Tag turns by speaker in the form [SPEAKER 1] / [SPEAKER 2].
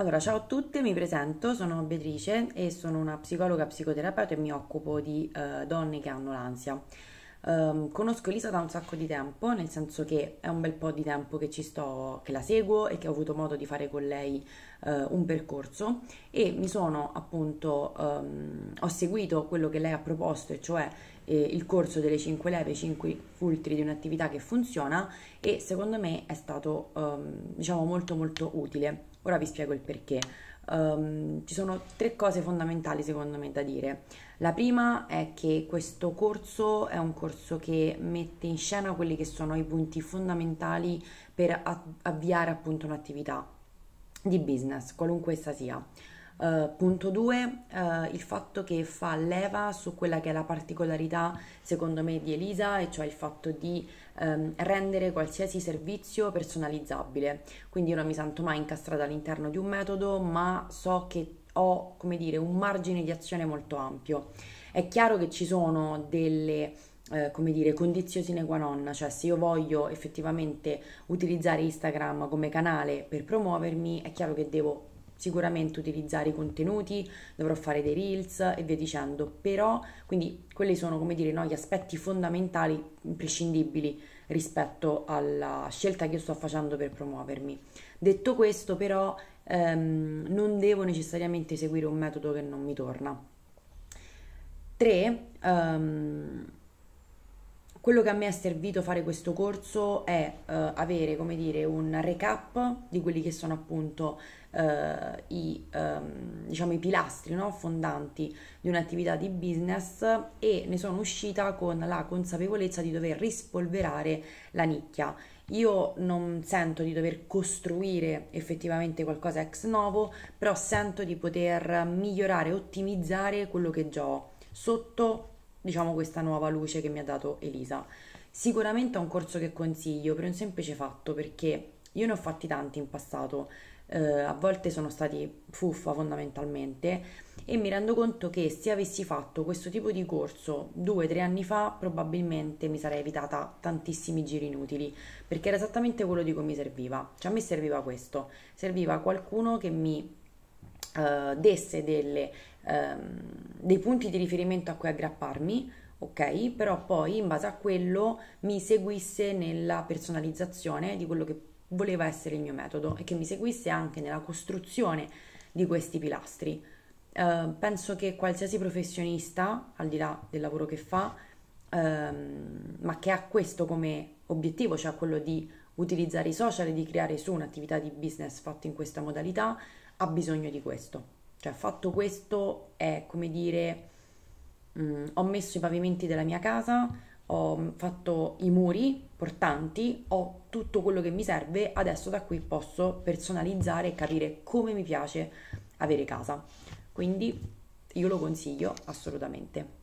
[SPEAKER 1] Allora, ciao a tutte, mi presento, sono Beatrice e sono una psicologa psicoterapeuta e mi occupo di eh, donne che hanno l'ansia. Um, conosco Elisa da un sacco di tempo, nel senso che è un bel po' di tempo che ci sto, che la seguo e che ho avuto modo di fare con lei uh, un percorso e mi sono appunto, um, ho seguito quello che lei ha proposto, e cioè eh, il corso delle 5 leve, 5 fulcri di un'attività che funziona e secondo me è stato um, diciamo molto molto utile Ora vi spiego il perché. Um, ci sono tre cose fondamentali secondo me da dire. La prima è che questo corso è un corso che mette in scena quelli che sono i punti fondamentali per avviare appunto un'attività di business, qualunque essa sia. Uh, punto 2, uh, eh, il fatto che fa leva su quella che è la particolarità, secondo me, di Elisa, e cioè il fatto di um, rendere qualsiasi servizio personalizzabile. Quindi io non mi sento mai incastrata all'interno di un metodo, ma so che ho, come dire, un margine di azione molto ampio. È chiaro che ci sono delle eh, come dire, condizio sine qua non, cioè se io voglio effettivamente utilizzare Instagram come canale per promuovermi, è chiaro che devo sicuramente utilizzare i contenuti, dovrò fare dei reels e via dicendo, però quindi quelli sono come dire no, gli aspetti fondamentali imprescindibili rispetto alla scelta che io sto facendo per promuovermi. Detto questo però ehm, non devo necessariamente seguire un metodo che non mi torna. 3. Um, ehm, quello che a me è servito fare questo corso è eh, avere, come dire, un recap di quelli che sono appunto eh, i, ehm, diciamo, i, pilastri no? fondanti di un'attività di business e ne sono uscita con la consapevolezza di dover rispolverare la nicchia. Io non sento di dover costruire effettivamente qualcosa ex novo, però sento di poter migliorare, ottimizzare quello che già ho sotto diciamo questa nuova luce che mi ha dato Elisa. Sicuramente è un corso che consiglio per un semplice fatto perché io ne ho fatti tanti in passato, eh, a volte sono stati fuffa fondamentalmente e mi rendo conto che se avessi fatto questo tipo di corso due o tre anni fa probabilmente mi sarei evitata tantissimi giri inutili perché era esattamente quello di cui mi serviva, cioè a me serviva questo, serviva qualcuno che mi eh, desse delle, ehm, dei punti di riferimento a cui aggrapparmi, ok? Però poi in base a quello mi seguisse nella personalizzazione di quello che voleva essere il mio metodo e che mi seguisse anche nella costruzione di questi pilastri. Eh, penso che qualsiasi professionista, al di là del lavoro che fa, ehm, ma che ha questo come obiettivo, cioè quello di utilizzare i social e di creare su un'attività di business fatta in questa modalità, ha bisogno di questo. Cioè, fatto questo è come dire, mh, mm, ho messo i pavimenti della mia casa, ho fatto i muri portanti, ho tutto quello che mi serve, adesso da qui posso personalizzare e capire come mi piace avere casa. Quindi io lo consiglio assolutamente.